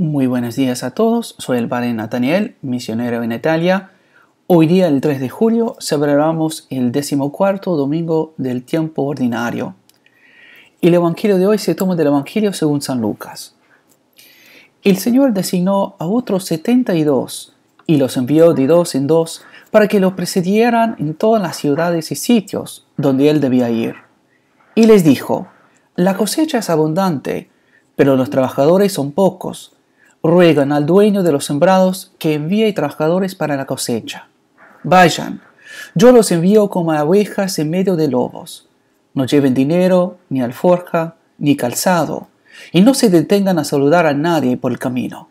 Muy buenos días a todos, soy el padre Nathaniel, misionero en Italia. Hoy día, el 3 de julio, celebramos el decimocuarto domingo del tiempo ordinario. El Evangelio de hoy se toma del Evangelio según San Lucas. El Señor designó a otros 72 y los envió de dos en dos para que los precedieran en todas las ciudades y sitios donde él debía ir. Y les dijo, la cosecha es abundante, pero los trabajadores son pocos ruegan al dueño de los sembrados que envíe trabajadores para la cosecha. Vayan, yo los envío como abejas en medio de lobos. No lleven dinero, ni alforja, ni calzado, y no se detengan a saludar a nadie por el camino.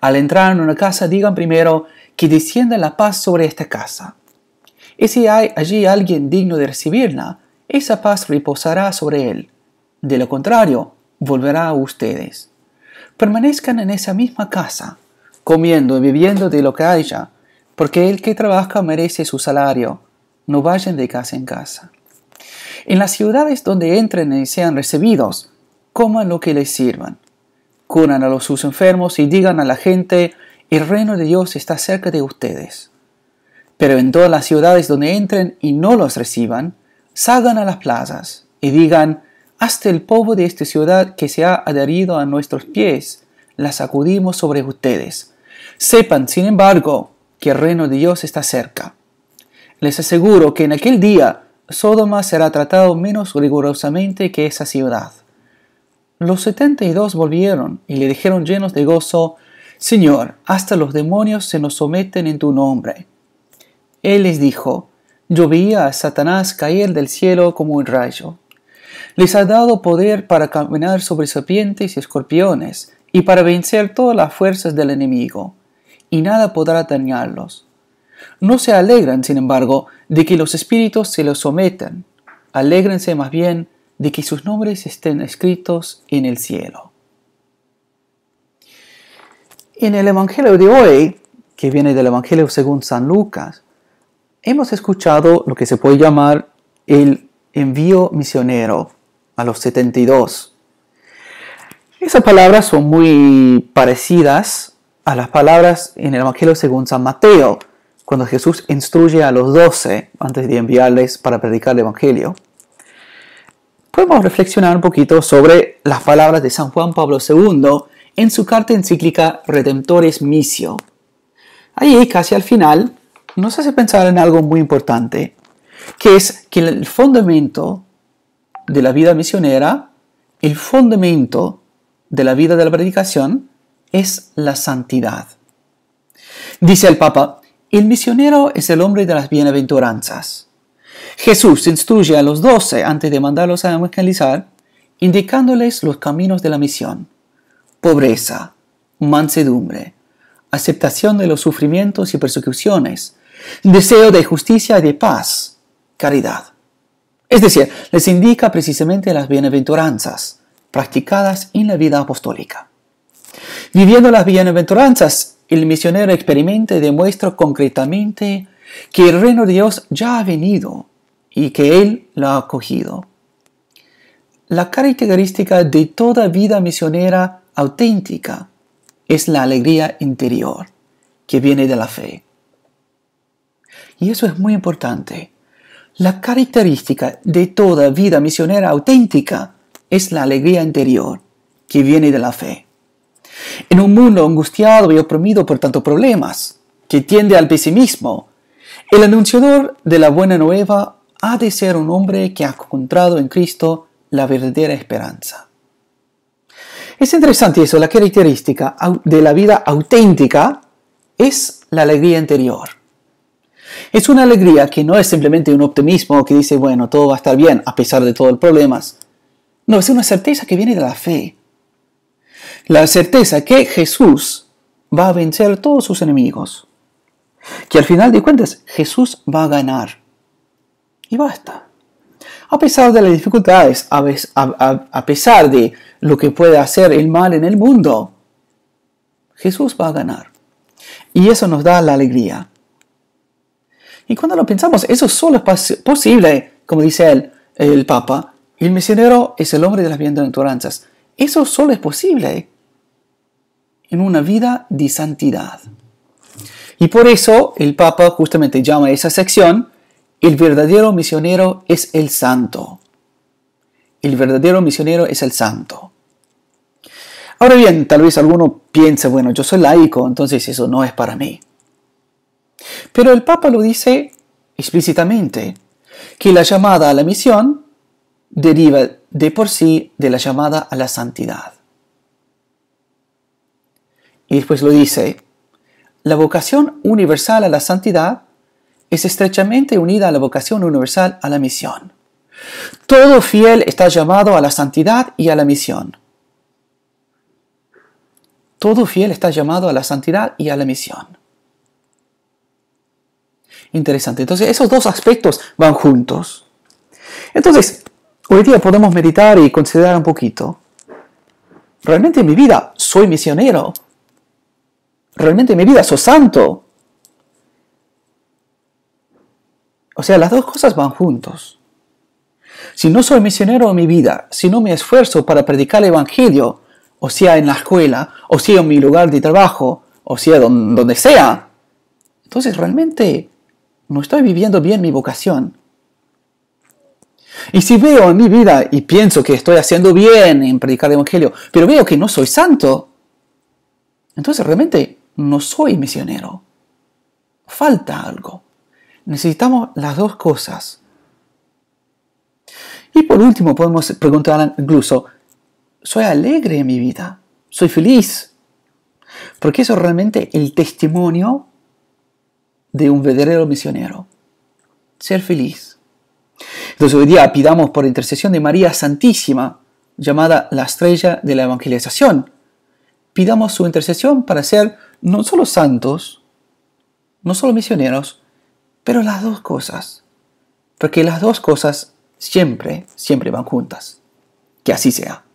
Al entrar en una casa digan primero que descienda la paz sobre esta casa. Y si hay allí alguien digno de recibirla, esa paz reposará sobre él. De lo contrario, volverá a ustedes permanezcan en esa misma casa, comiendo y viviendo de lo que haya, porque el que trabaja merece su salario, no vayan de casa en casa. En las ciudades donde entren y sean recibidos, coman lo que les sirvan, curan a los sus enfermos y digan a la gente, el reino de Dios está cerca de ustedes. Pero en todas las ciudades donde entren y no los reciban, salgan a las plazas y digan, hasta el povo de esta ciudad que se ha adherido a nuestros pies, la sacudimos sobre ustedes. Sepan, sin embargo, que el reino de Dios está cerca. Les aseguro que en aquel día Sodoma será tratado menos rigurosamente que esa ciudad. Los setenta y dos volvieron y le dijeron llenos de gozo, Señor, hasta los demonios se nos someten en tu nombre. Él les dijo, yo veía a Satanás caer del cielo como un rayo. Les ha dado poder para caminar sobre serpientes y escorpiones y para vencer todas las fuerzas del enemigo, y nada podrá dañarlos. No se alegran, sin embargo, de que los espíritus se los sometan. Alégrense más bien de que sus nombres estén escritos en el cielo. En el Evangelio de hoy, que viene del Evangelio según San Lucas, hemos escuchado lo que se puede llamar el envío misionero a los 72. Esas palabras son muy parecidas a las palabras en el Evangelio según San Mateo, cuando Jesús instruye a los 12 antes de enviarles para predicar el Evangelio. Podemos reflexionar un poquito sobre las palabras de San Juan Pablo II en su carta encíclica Redemptores Misio. Ahí, casi al final, nos hace pensar en algo muy importante, que es que el fundamento de la vida misionera, el fundamento de la vida de la predicación es la santidad. Dice el Papa, el misionero es el hombre de las bienaventuranzas. Jesús instruye a los doce antes de mandarlos a evangelizar, indicándoles los caminos de la misión. Pobreza, mansedumbre, aceptación de los sufrimientos y persecuciones, deseo de justicia y de paz, caridad. Es decir, les indica precisamente las bienaventuranzas practicadas en la vida apostólica. Viviendo las bienaventuranzas, el misionero experimenta y demuestra concretamente que el reino de Dios ya ha venido y que Él lo ha acogido. La característica de toda vida misionera auténtica es la alegría interior que viene de la fe. Y eso es muy importante la característica de toda vida misionera auténtica es la alegría interior que viene de la fe. En un mundo angustiado y oprimido por tantos problemas, que tiende al pesimismo, el anunciador de la buena nueva ha de ser un hombre que ha encontrado en Cristo la verdadera esperanza. Es interesante eso, la característica de la vida auténtica es la alegría interior. Es una alegría que no es simplemente un optimismo que dice, bueno, todo va a estar bien a pesar de todos los problemas. No, es una certeza que viene de la fe. La certeza que Jesús va a vencer a todos sus enemigos. Que al final de cuentas Jesús va a ganar. Y basta. A pesar de las dificultades, a, pesar de lo que puede hacer el mal en el mundo, Jesús va a ganar. Y eso nos da la alegría. Y cuando lo pensamos, eso solo es posible, como dice el Papa, el misionero es el hombre de las bienaventuranzas. Eso solo es posible en una vida de santidad. Y por eso el Papa justamente llama a esa sección, el verdadero misionero es el santo. El verdadero misionero es el santo. Ahora bien, tal vez alguno piense, bueno, yo soy laico, entonces eso no es para mí. Pero el Papa lo dice explícitamente, que la llamada a la misión deriva de por sí de la llamada a la santidad. Y después lo dice, la vocación universal a la santidad es estrechamente unida a la vocación universal a la misión. Todo fiel está llamado a la santidad y a la misión. Todo fiel está llamado a la santidad y a la misión interesante. Entonces, esos dos aspectos van juntos. Entonces, hoy día podemos meditar y considerar un poquito. Realmente en mi vida soy misionero. Realmente en mi vida soy santo. O sea, las dos cosas van juntos. Si no soy misionero en mi vida, si no me esfuerzo para predicar el Evangelio, o sea en la escuela, o sea en mi lugar de trabajo, o sea donde sea, entonces realmente no estoy viviendo bien mi vocación. Y si veo en mi vida y pienso que estoy haciendo bien en predicar el Evangelio, pero veo que no soy santo, entonces realmente no soy misionero. Falta algo. Necesitamos las dos cosas. Y por último podemos preguntar incluso, ¿soy alegre en mi vida? ¿Soy feliz? Porque eso realmente el testimonio de un verdadero misionero. Ser feliz. Entonces hoy día pidamos por intercesión de María Santísima, llamada la estrella de la evangelización. Pidamos su intercesión para ser no solo santos, no solo misioneros, pero las dos cosas. Porque las dos cosas siempre, siempre van juntas. Que así sea.